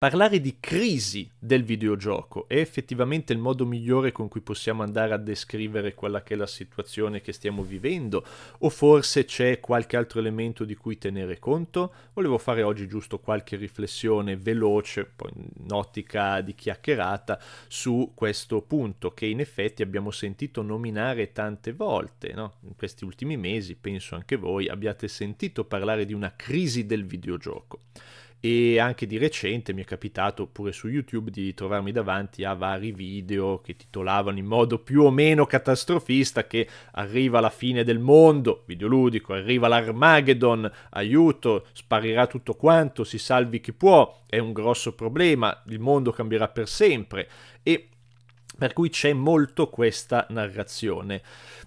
Parlare di crisi del videogioco è effettivamente il modo migliore con cui possiamo andare a descrivere quella che è la situazione che stiamo vivendo? O forse c'è qualche altro elemento di cui tenere conto? Volevo fare oggi giusto qualche riflessione veloce, poi in ottica di chiacchierata, su questo punto che in effetti abbiamo sentito nominare tante volte, no? In questi ultimi mesi, penso anche voi, abbiate sentito parlare di una crisi del videogioco e anche di recente mi è capitato pure su YouTube di trovarmi davanti a vari video che titolavano in modo più o meno catastrofista che arriva la fine del mondo, videoludico, arriva l'Armageddon, aiuto, sparirà tutto quanto, si salvi chi può, è un grosso problema, il mondo cambierà per sempre e per cui c'è molto questa narrazione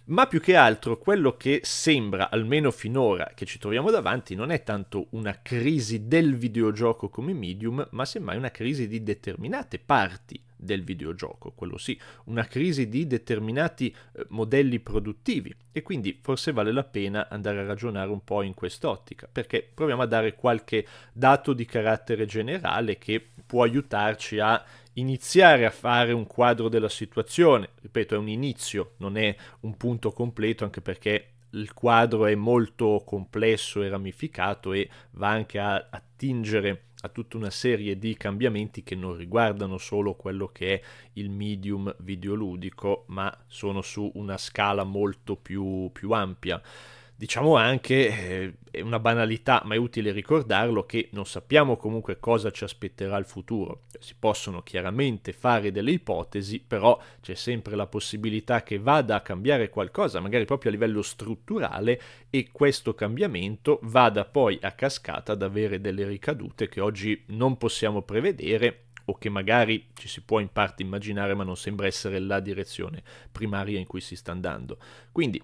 ma più che altro quello che sembra, almeno finora, che ci troviamo davanti non è tanto una crisi del videogioco come medium, ma semmai una crisi di determinate parti del videogioco, quello sì, una crisi di determinati eh, modelli produttivi e quindi forse vale la pena andare a ragionare un po' in quest'ottica, perché proviamo a dare qualche dato di carattere generale che può aiutarci a iniziare a fare un quadro della situazione. Ripeto, è un inizio, non è un punto completo, anche perché il quadro è molto complesso e ramificato e va anche a attingere a tutta una serie di cambiamenti che non riguardano solo quello che è il medium videoludico, ma sono su una scala molto più, più ampia. Diciamo anche, eh, è una banalità, ma è utile ricordarlo, che non sappiamo comunque cosa ci aspetterà il futuro. Si possono chiaramente fare delle ipotesi, però c'è sempre la possibilità che vada a cambiare qualcosa, magari proprio a livello strutturale, e questo cambiamento vada poi a cascata ad avere delle ricadute che oggi non possiamo prevedere o che magari ci si può in parte immaginare ma non sembra essere la direzione primaria in cui si sta andando. Quindi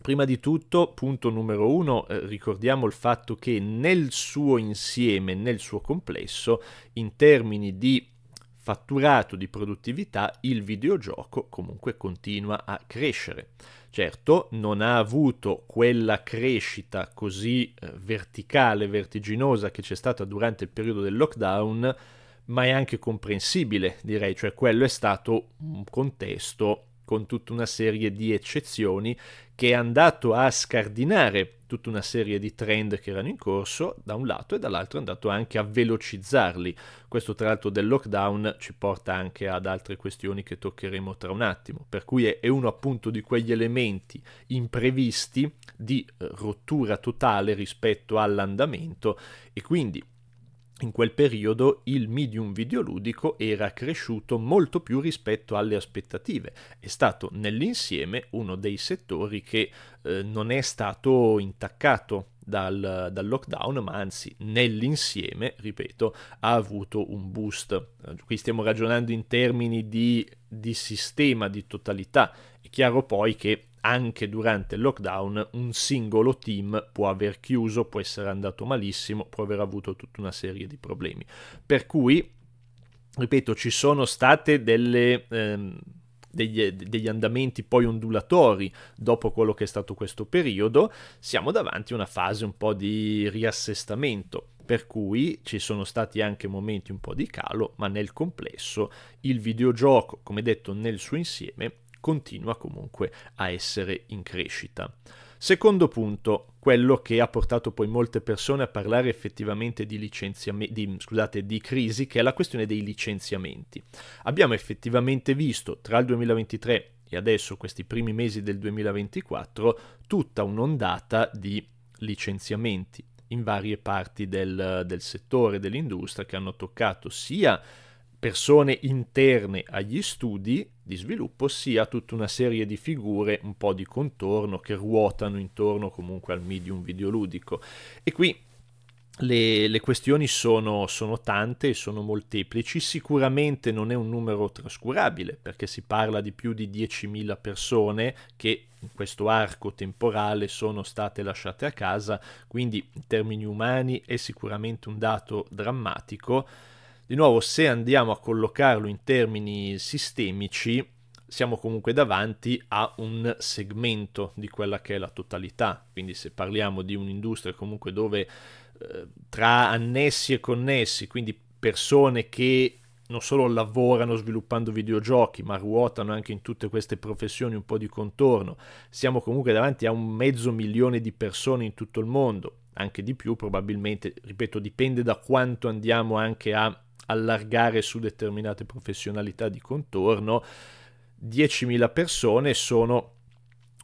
Prima di tutto, punto numero uno, eh, ricordiamo il fatto che nel suo insieme, nel suo complesso, in termini di fatturato, di produttività, il videogioco comunque continua a crescere. Certo, non ha avuto quella crescita così eh, verticale, vertiginosa che c'è stata durante il periodo del lockdown, ma è anche comprensibile, direi, cioè quello è stato un contesto con tutta una serie di eccezioni che è andato a scardinare tutta una serie di trend che erano in corso da un lato e dall'altro è andato anche a velocizzarli. Questo tra l'altro del lockdown ci porta anche ad altre questioni che toccheremo tra un attimo, per cui è, uno appunto di quegli elementi imprevisti di eh, rottura totale rispetto all'andamento e quindi in quel periodo il medium videoludico era cresciuto molto più rispetto alle aspettative, è stato nell'insieme uno dei settori che eh, non è stato intaccato dal, dal, lockdown, ma anzi nell'insieme, ripeto, ha avuto un boost. Qui stiamo ragionando in termini di, di sistema, di totalità. È chiaro poi che anche durante il lockdown un singolo team può aver chiuso, può essere andato malissimo, può aver avuto tutta una serie di problemi. Per cui, ripeto, ci sono state delle... Ehm, degli, degli, andamenti poi ondulatori dopo quello che è stato questo periodo, siamo davanti a una fase un po' di riassestamento, per cui ci sono stati anche momenti un po' di calo, ma nel complesso il videogioco, come detto nel suo insieme, continua comunque a essere in crescita. Secondo punto, quello che ha portato poi molte persone a parlare effettivamente di, di, scusate, di, crisi, che è la questione dei licenziamenti. Abbiamo effettivamente visto tra il 2023 e adesso questi primi mesi del 2024 tutta un'ondata di licenziamenti in varie parti del, del settore dell'industria che hanno toccato sia persone interne agli studi di sviluppo sia tutta una serie di figure un po' di contorno che ruotano intorno comunque al medium videoludico. E qui le, le questioni sono, sono tante e sono molteplici, sicuramente non è un numero trascurabile perché si parla di più di 10.000 persone che in questo arco temporale sono state lasciate a casa, quindi in termini umani è sicuramente un dato drammatico di nuovo, se andiamo a collocarlo in termini sistemici, siamo comunque davanti a un segmento di quella che è la totalità. Quindi se parliamo di un'industria comunque dove eh, tra annessi e connessi, quindi persone che non solo lavorano sviluppando videogiochi, ma ruotano anche in tutte queste professioni un po' di contorno, siamo comunque davanti a un mezzo milione di persone in tutto il mondo, anche di più probabilmente, ripeto, dipende da quanto andiamo anche a allargare su determinate professionalità di contorno, 10.000 persone sono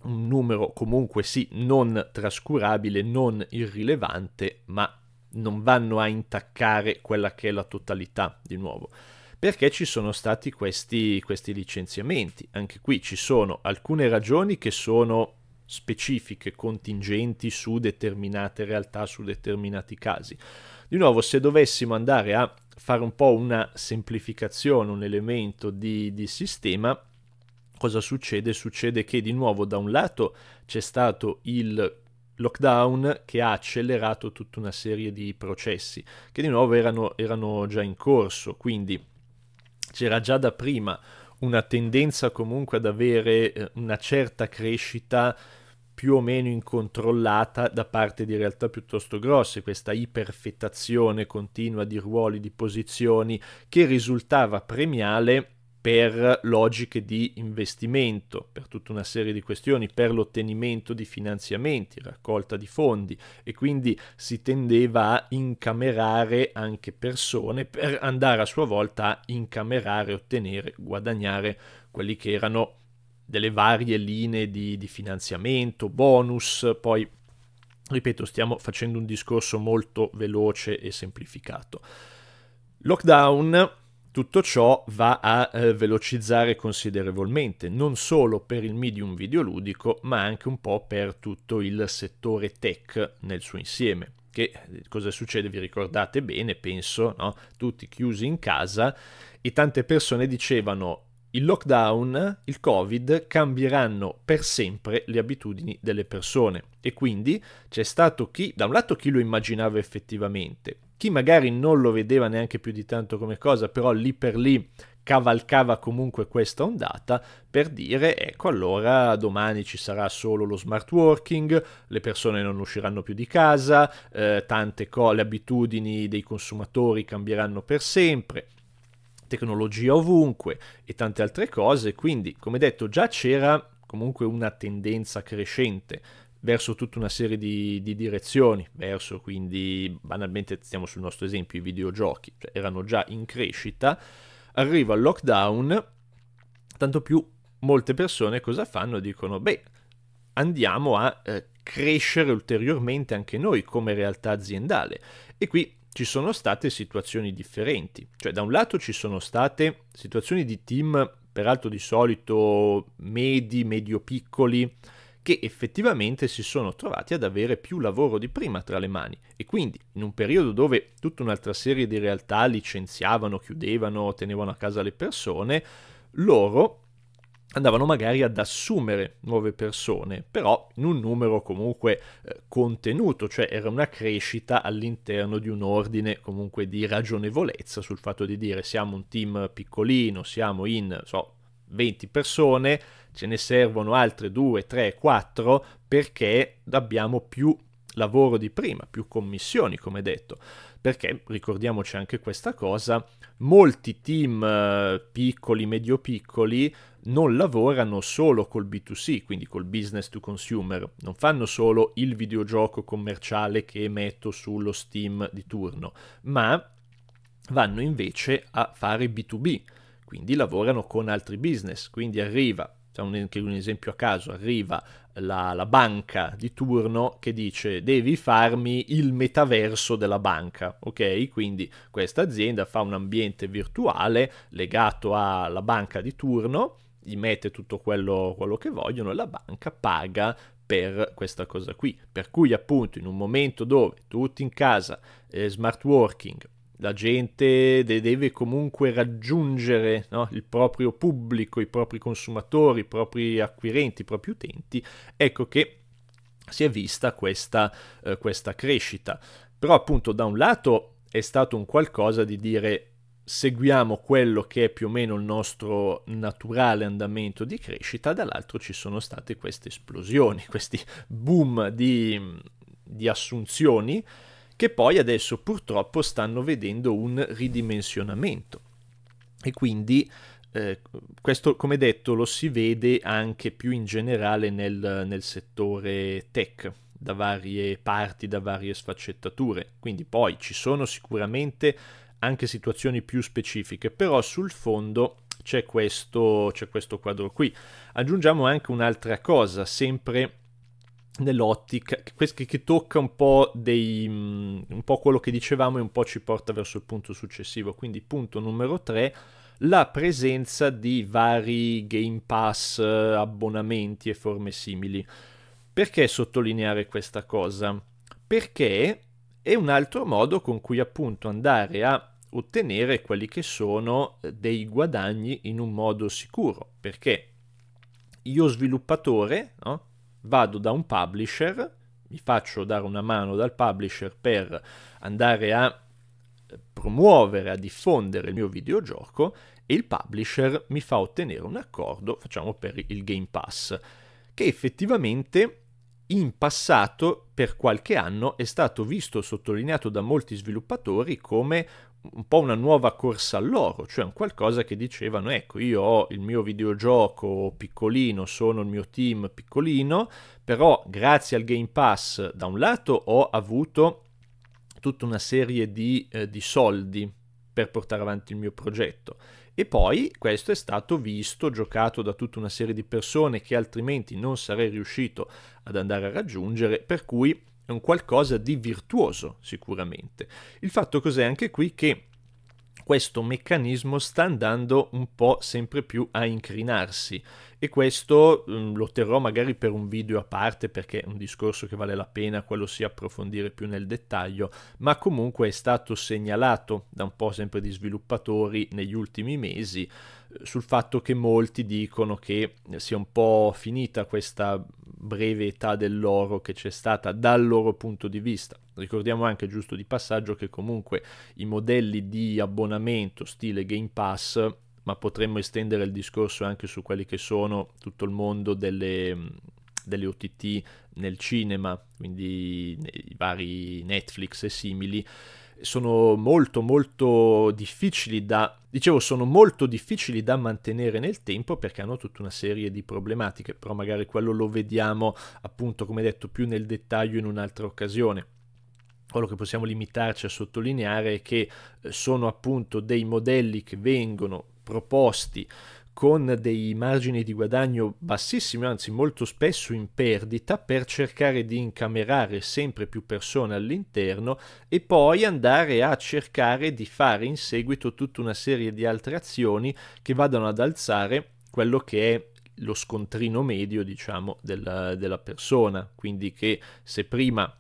un numero comunque sì non trascurabile, non irrilevante, ma non vanno a intaccare quella che è la totalità di nuovo. Perché ci sono stati questi, questi licenziamenti? Anche qui ci sono alcune ragioni che sono specifiche, contingenti su determinate realtà, su determinati casi. Di nuovo, se dovessimo andare a fare un po' una semplificazione, un elemento di, di sistema, cosa succede? Succede che di nuovo da un lato c'è stato il lockdown che ha accelerato tutta una serie di processi che di nuovo erano, erano già in corso, quindi c'era già da prima una tendenza comunque ad avere eh, una certa crescita più o meno incontrollata da parte di realtà piuttosto grosse, questa iperfettazione continua di ruoli, di posizioni che risultava premiale per logiche di investimento, per tutta una serie di questioni, per l'ottenimento di finanziamenti, raccolta di fondi e quindi si tendeva a incamerare anche persone per andare a sua volta a incamerare, ottenere, guadagnare quelli che erano delle varie linee di, di finanziamento, bonus, poi ripeto, stiamo facendo un discorso molto veloce e semplificato. Lockdown, tutto ciò va a eh, velocizzare considerevolmente, non solo per il medium videoludico, ma anche un po' per tutto il settore tech nel suo insieme. Che eh, cosa succede? Vi ricordate bene, penso, no? Tutti chiusi in casa e tante persone dicevano il lockdown, il Covid, cambieranno per sempre le abitudini delle persone e quindi c'è stato chi, da un lato chi lo immaginava effettivamente, chi magari non lo vedeva neanche più di tanto come cosa, però lì per lì cavalcava comunque questa ondata per dire ecco allora domani ci sarà solo lo smart working, le persone non usciranno più di casa, eh, tante cose, le abitudini dei consumatori cambieranno per sempre tecnologia ovunque e tante altre cose, quindi come detto già c'era comunque una tendenza crescente verso tutta una serie di, di, direzioni, verso quindi banalmente stiamo sul nostro esempio i videogiochi, cioè erano già in crescita, arriva il lockdown, tanto più molte persone cosa fanno? Dicono beh andiamo a eh, crescere ulteriormente anche noi come realtà aziendale e qui ci sono state situazioni differenti. Cioè, da un lato ci sono state situazioni di team, peraltro di solito medi, medio-piccoli, che effettivamente si sono trovati ad avere più lavoro di prima tra le mani e quindi in un periodo dove tutta un'altra serie di realtà licenziavano, chiudevano, tenevano a casa le persone, loro andavano magari ad assumere nuove persone, però in un numero comunque eh, contenuto, cioè era una crescita all'interno di un ordine comunque di ragionevolezza sul fatto di dire siamo un team piccolino, siamo in so, 20 persone, ce ne servono altre 2, 3, 4 perché abbiamo più lavoro di prima, più commissioni come detto, perché ricordiamoci anche questa cosa, molti team eh, piccoli, medio piccoli, non lavorano solo col B2C, quindi col business to consumer, non fanno solo il videogioco commerciale che metto sullo Steam di turno, ma vanno invece a fare B2B, quindi lavorano con altri business, quindi arriva, anche un esempio a caso, arriva la, la banca di turno che dice devi farmi il metaverso della banca, ok? Quindi questa azienda fa un ambiente virtuale legato alla banca di turno, gli mette tutto quello, quello che vogliono, la banca paga per questa cosa qui. Per cui appunto in un momento dove tutti in casa, eh, smart working, la gente de- deve comunque raggiungere no? il proprio pubblico, i propri consumatori, i propri acquirenti, i propri utenti, ecco che si è vista questa, eh, questa crescita. Però appunto da un lato è stato un qualcosa di dire seguiamo quello che è più o meno il nostro naturale andamento di crescita, dall'altro ci sono state queste esplosioni, questi boom di, di assunzioni che poi adesso purtroppo stanno vedendo un ridimensionamento. E quindi eh, questo, come detto, lo si vede anche più in generale nel, nel settore tech, da varie parti, da varie sfaccettature. Quindi poi ci sono sicuramente anche situazioni più specifiche, però sul fondo c'è questo, c'è questo quadro qui. Aggiungiamo anche un'altra cosa, sempre nell'ottica che, che tocca un po, dei, mm, un po' quello che dicevamo e un po' ci porta verso il punto successivo quindi punto numero 3 la presenza di vari game pass eh, abbonamenti e forme simili perché sottolineare questa cosa perché è un altro modo con cui appunto andare a ottenere quelli che sono eh, dei guadagni in un modo sicuro, perché io sviluppatore no? vado da un publisher, mi faccio dare una mano dal publisher per andare a eh, promuovere, a diffondere il mio videogioco e il publisher mi fa ottenere un accordo, facciamo per il Game Pass, che effettivamente in passato per qualche anno è stato visto sottolineato da molti sviluppatori come un po' una nuova corsa all'oro, cioè un qualcosa che dicevano ecco io ho il mio videogioco piccolino, sono il mio team piccolino, però grazie al Game Pass da un lato ho avuto tutta una serie di, eh, di soldi per portare avanti il mio progetto. E poi questo è stato visto, giocato da tutta una serie di persone che altrimenti non sarei riuscito ad andare a raggiungere, per cui è un qualcosa di virtuoso sicuramente. Il fatto cos'è anche qui che questo meccanismo sta andando un po' sempre più a incrinarsi e questo mm, lo terrò magari per un video a parte perché è un discorso che vale la pena quello sia approfondire più nel dettaglio, ma comunque è stato segnalato da un po' sempre di sviluppatori negli ultimi mesi sul fatto che molti dicono che sia un po' finita questa breve età dell'oro che c'è stata dal loro punto di vista. Ricordiamo anche, giusto di passaggio, che comunque i modelli di abbonamento stile Game Pass, ma potremmo estendere il discorso anche su quelli che sono tutto il mondo delle, delle OTT nel cinema, quindi nei vari Netflix e simili, sono molto molto difficili da dicevo sono molto difficili da mantenere nel tempo perché hanno tutta una serie di problematiche, però magari quello lo vediamo appunto come detto più nel dettaglio in un'altra occasione quello che possiamo limitarci a sottolineare è che eh, sono appunto dei modelli che vengono proposti con dei margini di guadagno bassissimi, anzi molto spesso in perdita, per cercare di incamerare sempre più persone all'interno e poi andare a cercare di fare in seguito tutta una serie di altre azioni che vadano ad alzare quello che è lo scontrino medio, diciamo, della, della persona. Quindi che se prima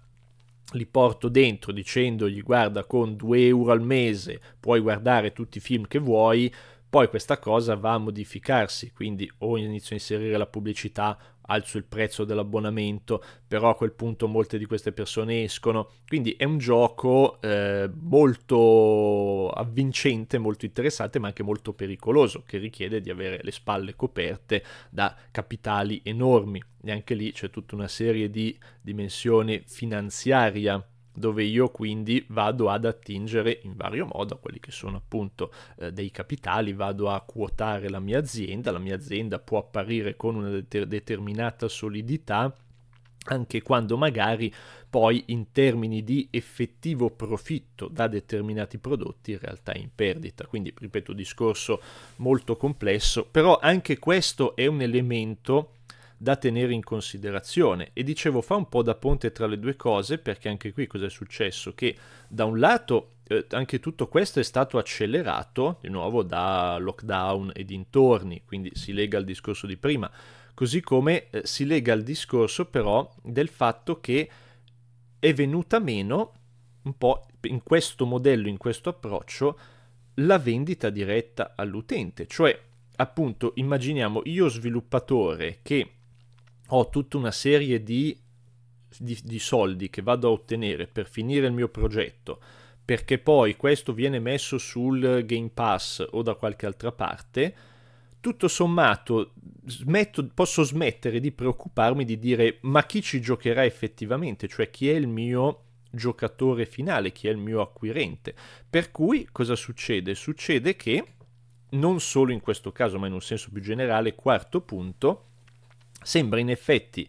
li porto dentro dicendogli guarda con 2 euro al mese puoi guardare tutti i film che vuoi, poi questa cosa va a modificarsi, quindi o inizio a inserire la pubblicità, alzo il prezzo dell'abbonamento, però a quel punto molte di queste persone escono. Quindi è un gioco eh, molto avvincente, molto interessante, ma anche molto pericoloso, che richiede di avere le spalle coperte da capitali enormi. E anche lì c'è tutta una serie di dimensioni finanziarie dove io quindi vado ad attingere in vario modo a quelli che sono appunto eh, dei capitali, vado a quotare la mia azienda, la mia azienda può apparire con una deter- determinata solidità anche quando magari poi in termini di effettivo profitto da determinati prodotti in realtà è in perdita. Quindi, ripeto, discorso molto complesso, però anche questo è un elemento da tenere in considerazione. E dicevo, fa un po' da ponte tra le due cose, perché anche qui cosa è successo? Che da un lato eh, anche tutto questo è stato accelerato, di nuovo, da lockdown e dintorni, quindi si lega al discorso di prima, così come eh, si lega al discorso però del fatto che è venuta meno un po' in questo modello, in questo approccio, la vendita diretta all'utente, cioè appunto immaginiamo io sviluppatore che ho tutta una serie di, di, di soldi che vado a ottenere per finire il mio progetto, perché poi questo viene messo sul Game Pass o da qualche altra parte, tutto sommato smetto, posso smettere di preoccuparmi di dire ma chi ci giocherà effettivamente, cioè chi è il mio giocatore finale, chi è il mio acquirente. Per cui cosa succede? Succede che non solo in questo caso, ma in un senso più generale, quarto punto, sembra in effetti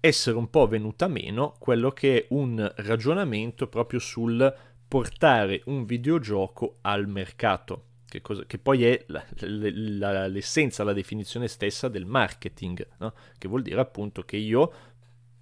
essere un po' venuta meno quello che è un ragionamento proprio sul portare un videogioco al mercato, che, cosa, che poi è la, la, l'essenza, la definizione stessa del marketing, no? che vuol dire appunto che io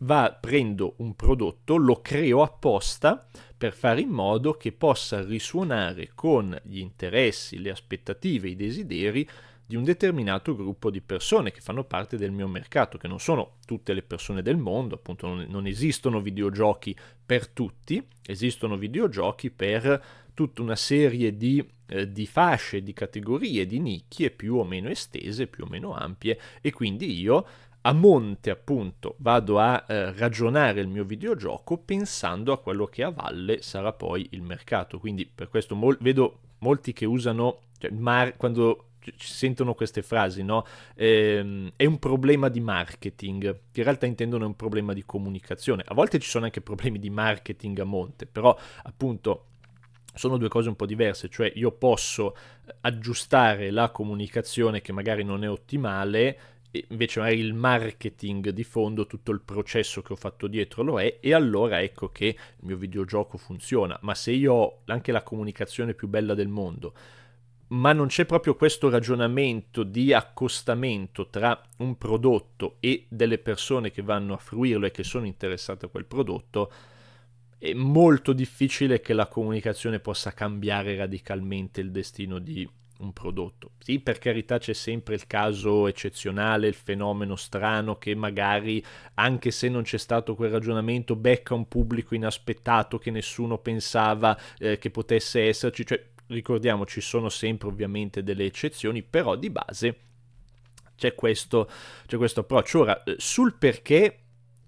va, prendo un prodotto, lo creo apposta per fare in modo che possa risuonare con gli interessi, le aspettative, i desideri di un determinato gruppo di persone che fanno parte del mio mercato, che non sono tutte le persone del mondo, appunto non, non esistono videogiochi per tutti, esistono videogiochi per tutta una serie di, eh, di, fasce, di categorie, di nicchie più o meno estese, più o meno ampie e quindi io a monte appunto vado a eh, ragionare il mio videogioco pensando a quello che a valle sarà poi il mercato. Quindi per questo mol- vedo molti che usano, cioè, mar- quando ci sentono queste frasi, no? Ehm, è un problema di marketing, che in realtà intendono è un problema di comunicazione. A volte ci sono anche problemi di marketing a monte, però appunto sono due cose un po' diverse, cioè io posso eh, aggiustare la comunicazione che magari non è ottimale invece magari il marketing di fondo, tutto il processo che ho fatto dietro lo è e allora ecco che il mio videogioco funziona, ma se io ho anche la comunicazione più bella del mondo, ma non c'è proprio questo ragionamento di accostamento tra un prodotto e delle persone che vanno a fruirlo e che sono interessate a quel prodotto, è molto difficile che la comunicazione possa cambiare radicalmente il destino di un prodotto. Sì, per carità c'è sempre il caso eccezionale, il fenomeno strano che magari anche se non c'è stato quel ragionamento becca un pubblico inaspettato che nessuno pensava eh, che potesse esserci, cioè Ricordiamoci, sono sempre ovviamente delle eccezioni, però di base c'è questo, c'è questo approccio. Ora, eh, sul perché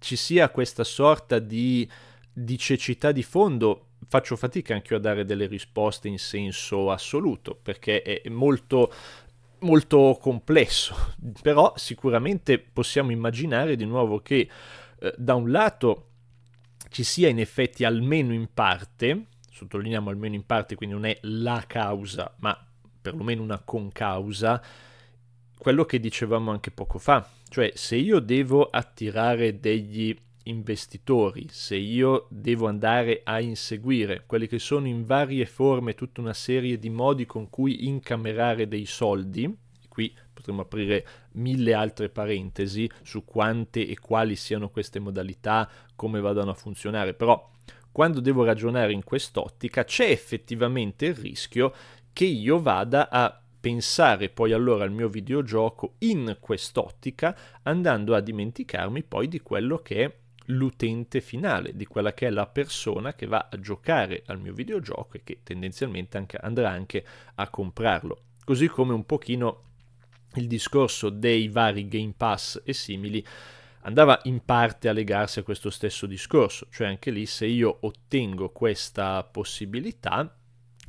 ci sia questa sorta di, di cecità di fondo, faccio fatica anche io a dare delle risposte in senso assoluto, perché è molto molto complesso, però sicuramente possiamo immaginare di nuovo che eh, da un lato ci sia in effetti almeno in parte sottolineiamo almeno in parte, quindi non è la causa, ma perlomeno una concausa, quello che dicevamo anche poco fa, cioè se io devo attirare degli investitori, se io devo andare a inseguire quelli che sono in varie forme tutta una serie di modi con cui incamerare dei soldi, qui potremmo aprire mille altre parentesi su quante e quali siano queste modalità, come vadano a funzionare, però quando devo ragionare in quest'ottica, c'è effettivamente il rischio che io vada a pensare poi allora al mio videogioco in quest'ottica, andando a dimenticarmi poi di quello che è l'utente finale, di quella che è la persona che va a giocare al mio videogioco e che tendenzialmente anche andrà anche a comprarlo. Così come un pochino il discorso dei vari Game Pass e simili andava in parte a legarsi a questo stesso discorso, cioè anche lì se io ottengo questa possibilità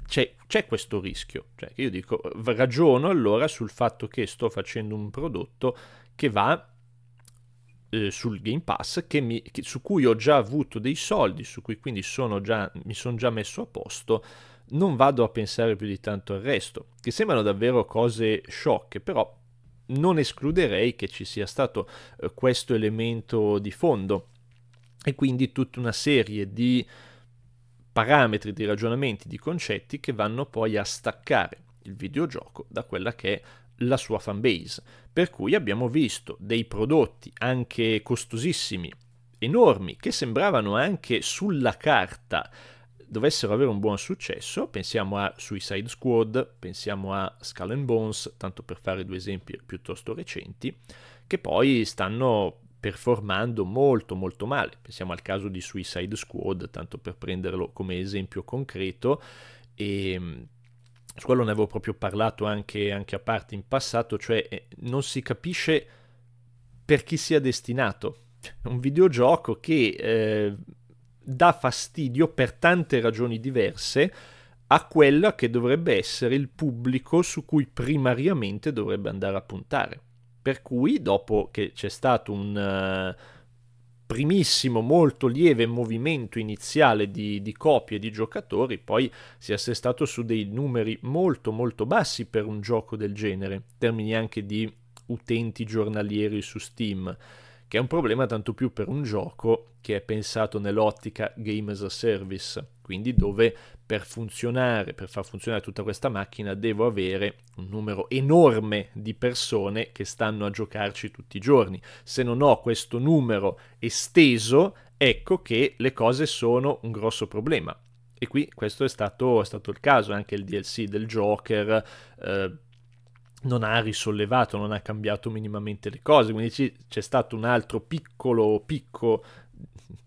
c'è, c'è questo rischio, cioè io dico ragiono allora sul fatto che sto facendo un prodotto che va eh, sul Game Pass che mi, che, su cui ho già avuto dei soldi, su cui quindi sono già, mi sono già messo a posto, non vado a pensare più di tanto al resto, che sembrano davvero cose sciocche, però non escluderei che ci sia stato eh, questo elemento di fondo e quindi tutta una serie di parametri, di ragionamenti, di concetti che vanno poi a staccare il videogioco da quella che è la sua fanbase. Per cui abbiamo visto dei prodotti anche costosissimi, enormi, che sembravano anche sulla carta dovessero avere un buon successo, pensiamo a Suicide Squad, pensiamo a Skull and Bones, tanto per fare due esempi piuttosto recenti, che poi stanno performando molto molto male. Pensiamo al caso di Suicide Squad, tanto per prenderlo come esempio concreto, e mm, su quello ne avevo proprio parlato anche, anche a parte in passato, cioè eh, non si capisce per chi sia destinato. Un videogioco che... Eh, dà fastidio per tante ragioni diverse a quella che dovrebbe essere il pubblico su cui primariamente dovrebbe andare a puntare. Per cui, dopo che c'è stato un eh, primissimo, molto lieve movimento iniziale di, di copie di giocatori, poi si è assestato su dei numeri molto molto bassi per un gioco del genere, in termini anche di utenti giornalieri su Steam che è un problema tanto più per un gioco che è pensato nell'ottica game as a service, quindi dove per funzionare, per far funzionare tutta questa macchina devo avere un numero enorme di persone che stanno a giocarci tutti i giorni. Se non ho questo numero esteso, ecco che le cose sono un grosso problema. E qui questo è stato, è stato il caso, anche il DLC del Joker, eh, non ha risollevato, non ha cambiato minimamente le cose, quindi c'è stato un altro piccolo picco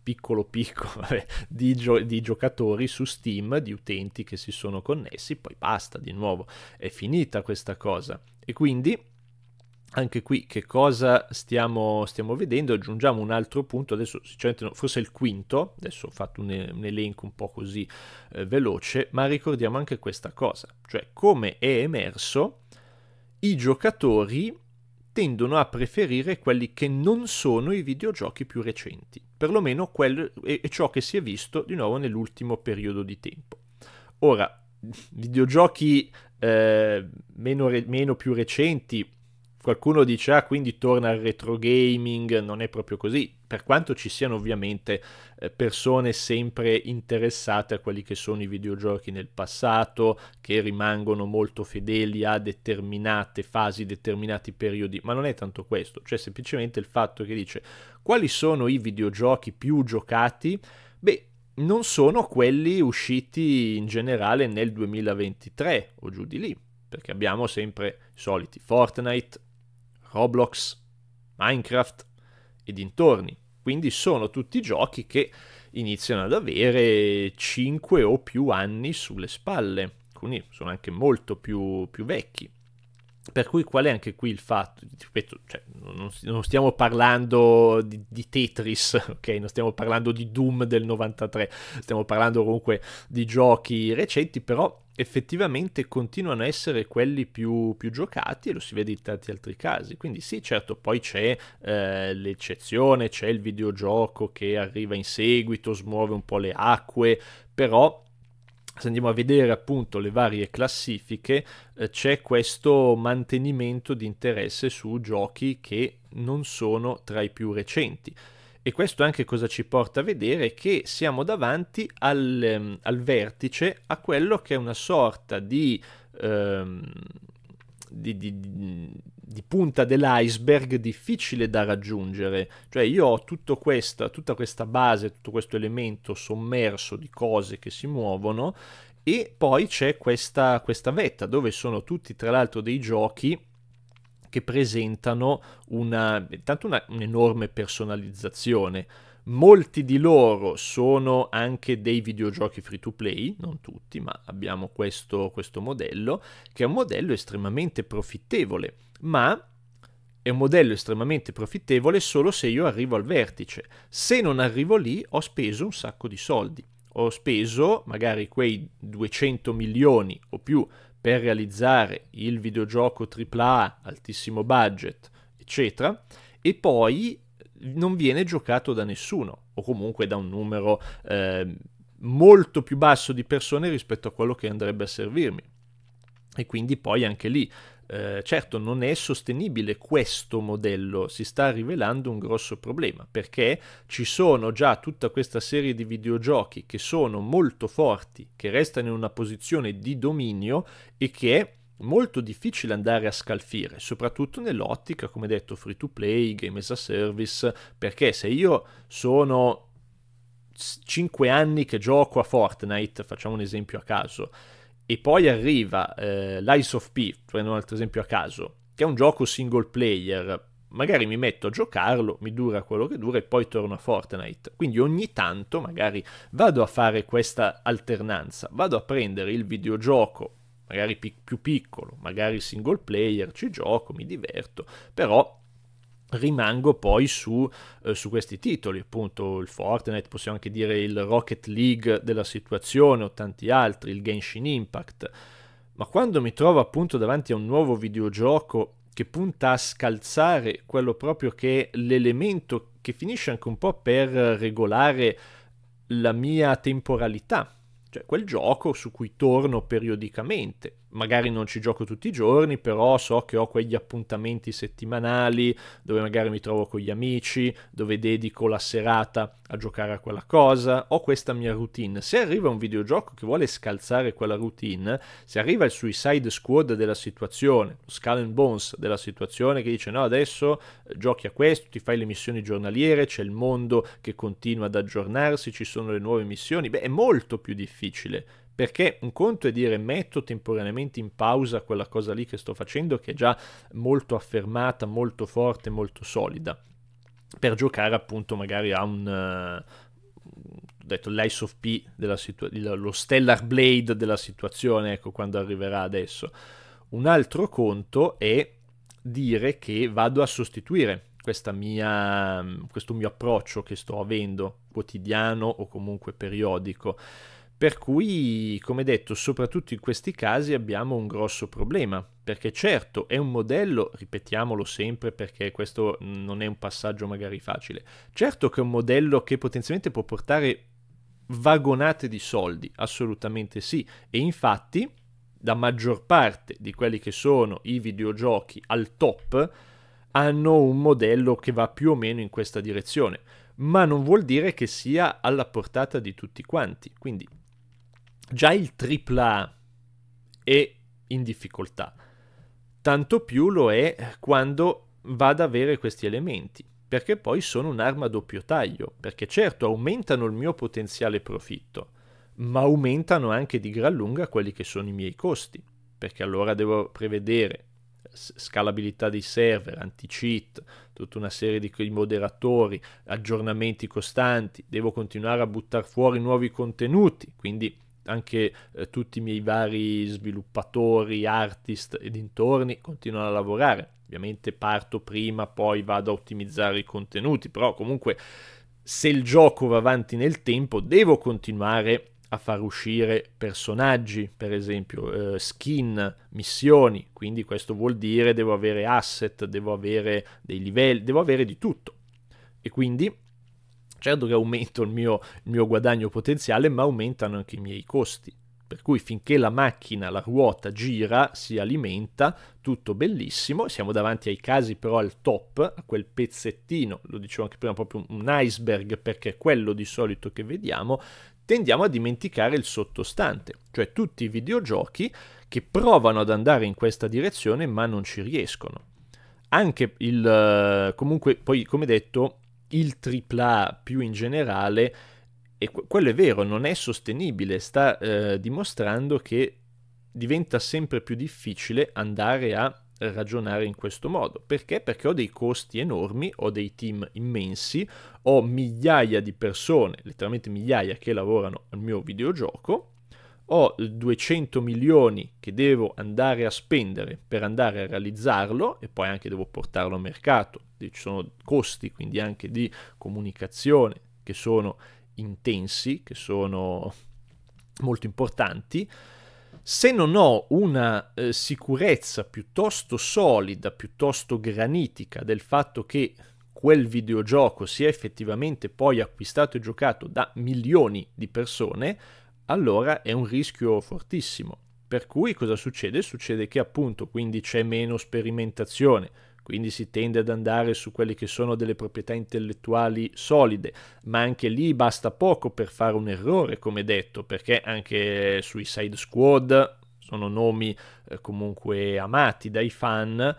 piccolo picco vabbè, di, gio- di, giocatori su Steam, di utenti che si sono connessi, poi basta di nuovo, è finita questa cosa. E quindi anche qui che cosa stiamo, stiamo vedendo? Aggiungiamo un altro punto, adesso sicuramente forse il quinto, adesso ho fatto un, un elenco un po' così eh, veloce, ma ricordiamo anche questa cosa, cioè come è emerso i giocatori tendono a preferire quelli che non sono i videogiochi più recenti, perlomeno quello è, è ciò che si è visto di nuovo nell'ultimo periodo di tempo. Ora, videogiochi eh, meno, re- meno più recenti, qualcuno dice ah quindi torna al retro gaming, non è proprio così, per quanto ci siano ovviamente eh, persone sempre interessate a quelli che sono i videogiochi nel passato, che rimangono molto fedeli a determinate fasi, determinati periodi, ma non è tanto questo, cioè semplicemente il fatto che dice quali sono i videogiochi più giocati, beh, non sono quelli usciti in generale nel 2023 o giù di lì, perché abbiamo sempre i soliti Fortnite, Roblox, Minecraft, e dintorni. Quindi sono tutti giochi che iniziano ad avere 5 o più anni sulle spalle, alcuni sono anche molto più, più vecchi. Per cui qual è anche qui il fatto? Ripeto, cioè, non, non, stiamo parlando di, di, Tetris, ok? Non stiamo parlando di Doom del 93, stiamo parlando comunque di giochi recenti, però effettivamente continuano a essere quelli più, più giocati e lo si vede in tanti altri casi. Quindi sì, certo, poi c'è eh, l'eccezione, c'è il videogioco che arriva in seguito, smuove un po' le acque, però se andiamo a vedere appunto le varie classifiche, eh, c'è questo mantenimento di interesse su giochi che non sono tra i più recenti. E questo anche cosa ci porta a vedere che siamo davanti al, ehm, al vertice a quello che è una sorta di... Um, di, di, di, punta dell'iceberg difficile da raggiungere. Cioè io ho tutto questa, tutta questa base, tutto questo elemento sommerso di cose che si muovono e poi c'è questa, questa vetta dove sono tutti tra l'altro dei giochi che presentano una, tanto una, un'enorme personalizzazione Molti di loro sono anche dei videogiochi free to play, non tutti, ma abbiamo questo, questo modello, che è un modello estremamente profittevole, ma è un modello estremamente profittevole solo se io arrivo al vertice. Se non arrivo lì ho speso un sacco di soldi. Ho speso magari quei 200 milioni o più per realizzare il videogioco AAA, altissimo budget, eccetera, e poi non viene giocato da nessuno, o comunque da un numero eh, molto più basso di persone rispetto a quello che andrebbe a servirmi. E quindi poi anche lì, eh, certo, non è sostenibile questo modello, si sta rivelando un grosso problema, perché ci sono già tutta questa serie di videogiochi che sono molto forti, che restano in una posizione di dominio e che molto difficile andare a scalfire, soprattutto nell'ottica, come detto, free to play, game as a service, perché se io sono 5 anni che gioco a Fortnite, facciamo un esempio a caso, e poi arriva eh, Lies of P, prendo un altro esempio a caso, che è un gioco single player, magari mi metto a giocarlo, mi dura quello che dura e poi torno a Fortnite. Quindi ogni tanto magari vado a fare questa alternanza, vado a prendere il videogioco magari pic- più piccolo, magari single player, ci gioco, mi diverto, però rimango poi su, eh, su, questi titoli, appunto il Fortnite, possiamo anche dire il Rocket League della situazione o tanti altri, il Genshin Impact, ma quando mi trovo appunto davanti a un nuovo videogioco che punta a scalzare quello proprio che è l'elemento che finisce anche un po' per regolare la mia temporalità cioè, quel gioco su cui torno periodicamente, magari non ci gioco tutti i giorni, però so che ho quegli appuntamenti settimanali dove magari mi trovo con gli amici, dove dedico la serata a giocare a quella cosa, ho questa mia routine. Se arriva un videogioco che vuole scalzare quella routine, se arriva il suicide squad della situazione, Skull and Bones della situazione che dice no adesso eh, giochi a questo, ti fai le missioni giornaliere, c'è il mondo che continua ad aggiornarsi, ci sono le nuove missioni, beh è molto più difficile perché un conto è dire metto temporaneamente in pausa quella cosa lì che sto facendo, che è già molto affermata, molto forte, molto solida, per giocare appunto magari a un... Uh, detto l'Ice of P, della situa- lo Stellar Blade della situazione, ecco quando arriverà adesso. Un altro conto è dire che vado a sostituire mia, questo mio approccio che sto avendo quotidiano o comunque periodico per cui, come detto, soprattutto in questi casi abbiamo un grosso problema, perché certo è un modello, ripetiamolo sempre perché questo non è un passaggio magari facile, certo che è un modello che potenzialmente può portare vagonate di soldi, assolutamente sì, e infatti la maggior parte di quelli che sono i videogiochi al top hanno un modello che va più o meno in questa direzione, ma non vuol dire che sia alla portata di tutti quanti, quindi già il AAA è in difficoltà, tanto più lo è quando va ad avere questi elementi, perché poi sono un'arma a doppio taglio, perché certo aumentano il mio potenziale profitto, ma aumentano anche di gran lunga quelli che sono i miei costi, perché allora devo prevedere scalabilità dei server, anti-cheat, tutta una serie di moderatori, aggiornamenti costanti, devo continuare a buttare fuori nuovi contenuti, quindi anche eh, tutti i miei vari sviluppatori, artist e dintorni continuano a lavorare. Ovviamente parto prima, poi vado a ottimizzare i contenuti, però comunque se il gioco va avanti nel tempo devo continuare a far uscire personaggi, per esempio eh, skin, missioni, quindi questo vuol dire devo avere asset, devo avere dei livelli, devo avere di tutto. E quindi Certo che aumento il mio, il mio guadagno potenziale, ma aumentano anche i miei costi. Per cui finché la macchina, la ruota gira, si alimenta, tutto bellissimo, siamo davanti ai casi però al top, a quel pezzettino, lo dicevo anche prima, proprio un iceberg, perché è quello di solito che vediamo, tendiamo a dimenticare il sottostante, cioè tutti i videogiochi che provano ad andare in questa direzione ma non ci riescono. Anche il... Eh, comunque poi come detto il AAA più in generale, e quello è vero, non è sostenibile, sta eh, dimostrando che diventa sempre più difficile andare a ragionare in questo modo. Perché? Perché ho dei costi enormi, ho dei team immensi, ho migliaia di persone, letteralmente migliaia, che lavorano al mio videogioco ho 200 milioni che devo andare a spendere per andare a realizzarlo e poi anche devo portarlo a mercato, ci sono costi quindi anche di comunicazione che sono intensi, che sono molto importanti. Se non ho una eh, sicurezza piuttosto solida, piuttosto granitica del fatto che quel videogioco sia effettivamente poi acquistato e giocato da milioni di persone, allora è un rischio fortissimo. Per cui cosa succede? Succede che appunto quindi c'è meno sperimentazione, quindi si tende ad andare su quelle che sono delle proprietà intellettuali solide, ma anche lì basta poco per fare un errore, come detto, perché anche sui side Squad sono nomi eh, comunque amati dai fan,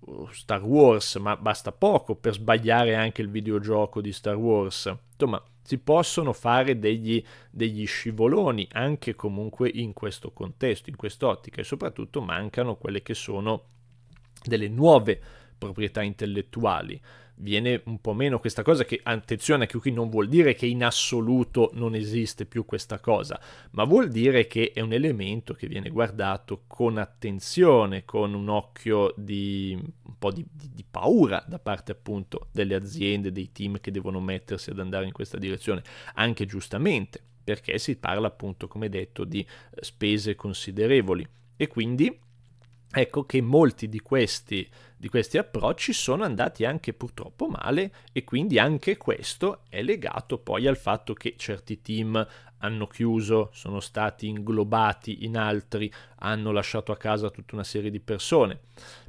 uh, Star Wars, ma basta poco per sbagliare anche il videogioco di Star Wars. Insomma, si possono fare degli, degli scivoloni anche comunque in questo contesto, in quest'ottica e soprattutto mancano quelle che sono delle nuove proprietà intellettuali viene un po' meno questa cosa che, attenzione, anche qui non vuol dire che in assoluto non esiste più questa cosa, ma vuol dire che è un elemento che viene guardato con attenzione, con un occhio di un po' di, di, di paura da parte appunto delle aziende, dei team che devono mettersi ad andare in questa direzione, anche giustamente, perché si parla appunto, come detto, di eh, spese considerevoli e quindi ecco che molti di questi di questi approcci sono andati anche purtroppo male e quindi anche questo è legato poi al fatto che certi team hanno chiuso, sono stati inglobati in altri, hanno lasciato a casa tutta una serie di persone.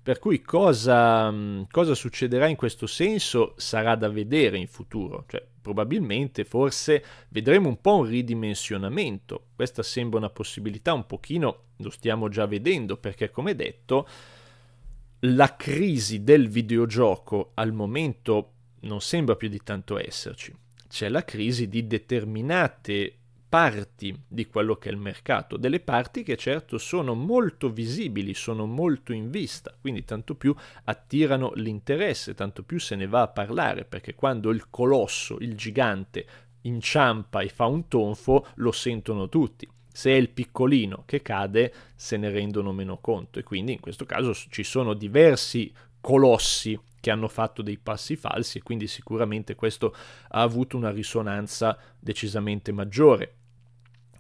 Per cui cosa, mm, cosa succederà in questo senso sarà da vedere in futuro, cioè probabilmente forse vedremo un po' un ridimensionamento, questa sembra una possibilità un pochino, lo stiamo già vedendo perché come detto la crisi del videogioco al momento non sembra più di tanto esserci. C'è la crisi di determinate parti di quello che è il mercato, delle parti che certo sono molto visibili, sono molto in vista, quindi tanto più attirano l'interesse, tanto più se ne va a parlare, perché quando il colosso, il gigante, inciampa e fa un tonfo, lo sentono tutti. Se è il piccolino che cade, se ne rendono meno conto e quindi in questo caso ci sono diversi colossi che hanno fatto dei passi falsi e quindi sicuramente questo ha avuto una risonanza decisamente maggiore.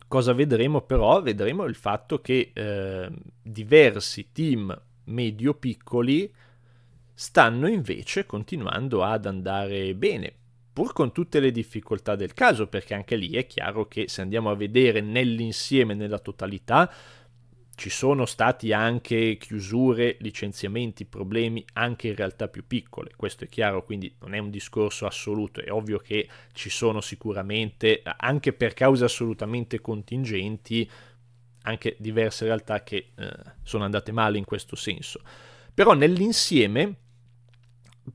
Cosa vedremo però? Vedremo il fatto che eh, diversi team medio-piccoli stanno invece continuando ad andare bene pur con tutte le difficoltà del caso, perché anche lì è chiaro che se andiamo a vedere nell'insieme, nella totalità, ci sono stati anche chiusure, licenziamenti, problemi anche in realtà più piccole, questo è chiaro, quindi non è un discorso assoluto, è ovvio che ci sono sicuramente, anche per cause assolutamente contingenti, anche diverse realtà che eh, sono andate male in questo senso. Però nell'insieme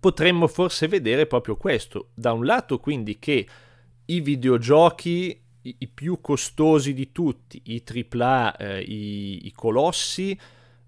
potremmo forse vedere proprio questo. Da un lato quindi che i videogiochi, i, più costosi di tutti, i AAA, eh, i, i colossi,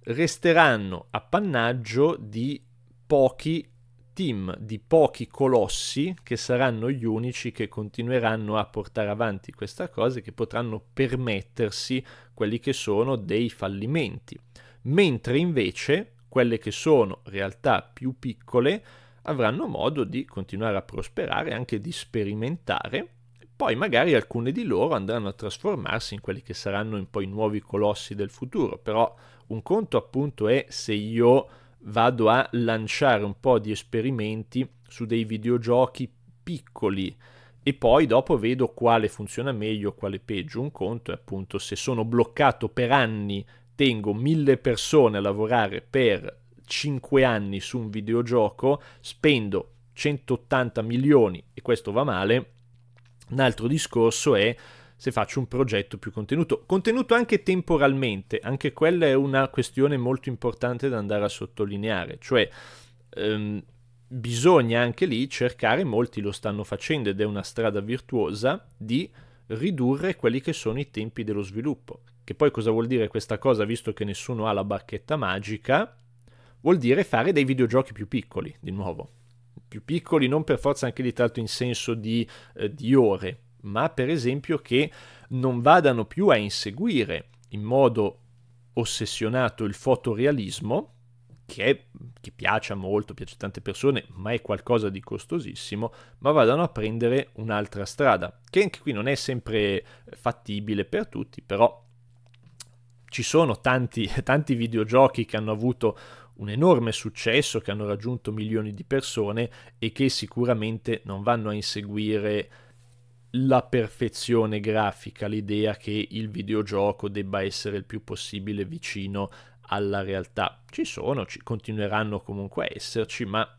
resteranno appannaggio di pochi team, di pochi colossi che saranno gli unici che continueranno a portare avanti questa cosa e che potranno permettersi quelli che sono dei fallimenti. Mentre invece quelle che sono realtà più piccole avranno modo di continuare a prosperare, anche di sperimentare, poi magari alcune di loro andranno a trasformarsi in quelli che saranno poi nuovi colossi del futuro, però un conto appunto è se io vado a lanciare un po' di esperimenti su dei videogiochi piccoli e poi dopo vedo quale funziona meglio, quale peggio. Un conto è appunto se sono bloccato per anni tengo mille persone a lavorare per 5 anni su un videogioco, spendo 180 milioni e questo va male, un altro discorso è se faccio un progetto più contenuto, contenuto anche temporalmente, anche quella è una questione molto importante da andare a sottolineare, cioè ehm, bisogna anche lì cercare, molti lo stanno facendo ed è una strada virtuosa, di ridurre quelli che sono i tempi dello sviluppo. Che poi cosa vuol dire questa cosa, visto che nessuno ha la bacchetta magica? Vuol dire fare dei videogiochi più piccoli, di nuovo. Più piccoli non per forza anche di tanto in senso di, eh, di ore, ma per esempio che non vadano più a inseguire in modo ossessionato il fotorealismo, che, che, piace molto, piace a tante persone, ma è qualcosa di costosissimo, ma vadano a prendere un'altra strada, che anche qui non è sempre fattibile per tutti, però ci sono tanti, tanti videogiochi che hanno avuto un enorme successo, che hanno raggiunto milioni di persone e che sicuramente non vanno a inseguire la perfezione grafica, l'idea che il videogioco debba essere il più possibile vicino alla realtà. Ci sono, ci continueranno comunque a esserci, ma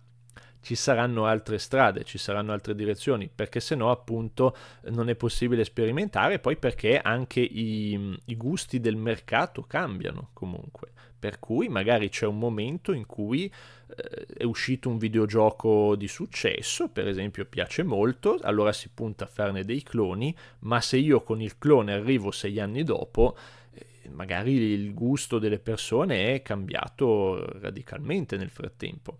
ci saranno altre strade, ci saranno altre direzioni, perché se no appunto non è possibile sperimentare, poi perché anche i, i gusti del mercato cambiano comunque. Per cui magari c'è un momento in cui eh, è uscito un videogioco di successo, per esempio piace molto, allora si punta a farne dei cloni, ma se io con il clone arrivo sei anni dopo, eh, magari il gusto delle persone è cambiato radicalmente nel frattempo.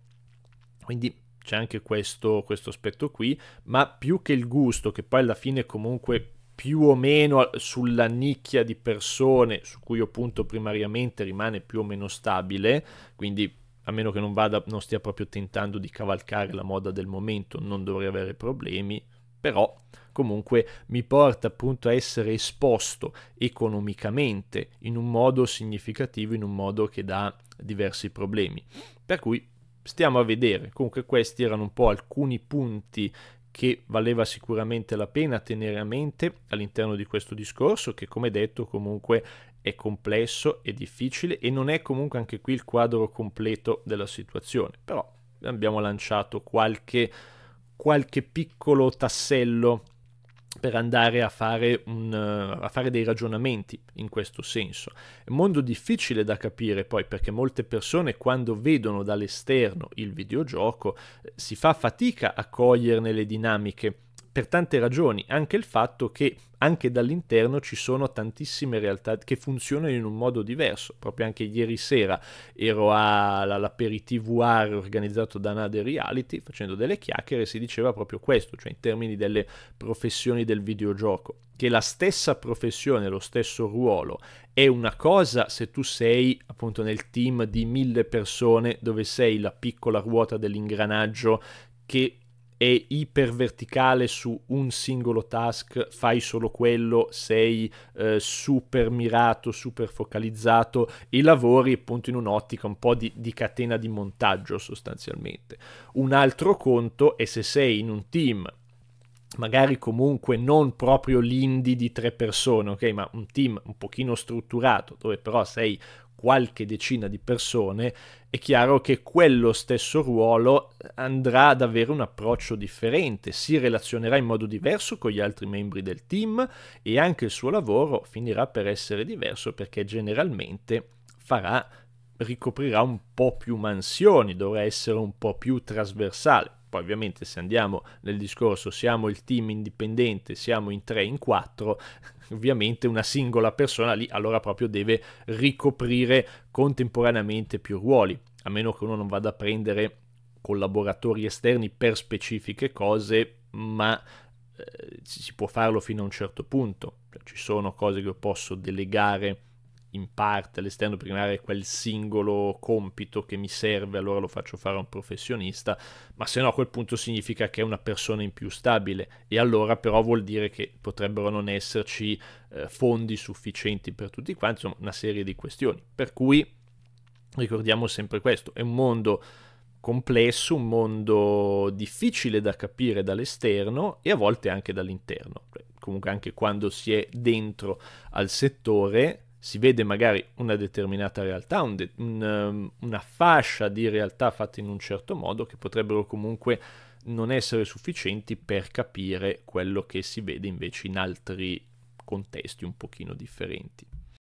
Quindi c'è anche questo, questo aspetto qui, ma più che il gusto, che poi alla fine comunque più o meno sulla nicchia di persone su cui io punto primariamente rimane più o meno stabile, quindi a meno che non, vada, non stia proprio tentando di cavalcare la moda del momento, non dovrei avere problemi, però comunque mi porta appunto a essere esposto economicamente in un modo significativo, in un modo che dà diversi problemi. Per cui stiamo a vedere. Comunque questi erano un po' alcuni punti che valeva sicuramente la pena tenere a mente all'interno di questo discorso che come detto comunque è complesso e difficile e non è comunque anche qui il quadro completo della situazione, però abbiamo lanciato qualche, qualche piccolo tassello per andare a fare, un, eh, a fare, dei ragionamenti in questo senso. È un mondo difficile da capire poi perché molte persone quando vedono dall'esterno il videogioco eh, si fa fatica a coglierne le dinamiche per tante ragioni, anche il fatto che anche dall'interno ci sono tantissime realtà che funzionano in un modo diverso. Proprio anche ieri sera ero all'aperitivo all'aperitivuare organizzato da Nade Reality facendo delle chiacchiere e si diceva proprio questo, cioè in termini delle professioni del videogioco, che la stessa professione, lo stesso ruolo è una cosa se tu sei appunto nel team di mille persone dove sei la piccola ruota dell'ingranaggio che è iperverticale su un singolo task, fai solo quello, sei eh, super mirato, super focalizzato e lavori appunto in un'ottica un po' di, di catena di montaggio sostanzialmente. Un altro conto è se sei in un team magari comunque non proprio l'indie di tre persone, ok? Ma un team un pochino strutturato, dove però sei qualche decina di persone, è chiaro che quello stesso ruolo andrà ad avere un approccio differente, si relazionerà in modo diverso con gli altri membri del team e anche il suo lavoro finirà per essere diverso perché generalmente farà, ricoprirà un po' più mansioni, dovrà essere un po' più trasversale. Poi ovviamente se andiamo nel discorso siamo il team indipendente, siamo in 3, in 4, ovviamente una singola persona lì allora proprio deve ricoprire contemporaneamente più ruoli, a meno che uno non vada a prendere collaboratori esterni per specifiche cose, ma eh, si può farlo fino a un certo punto. Cioè, ci sono cose che io posso delegare in parte all'esterno per creare quel singolo compito che mi serve, allora lo faccio fare a un professionista, ma se no a quel punto significa che è una persona in più stabile e allora però vuol dire che potrebbero non esserci eh, fondi sufficienti per tutti quanti, insomma una serie di questioni. Per cui ricordiamo sempre questo, è un mondo complesso, un mondo difficile da capire dall'esterno e a volte anche dall'interno. Comunque anche quando si è dentro al settore si vede magari una determinata realtà, un de- un, ehm, una fascia di realtà fatta in un certo modo che potrebbero comunque non essere sufficienti per capire quello che si vede invece in altri contesti un pochino differenti.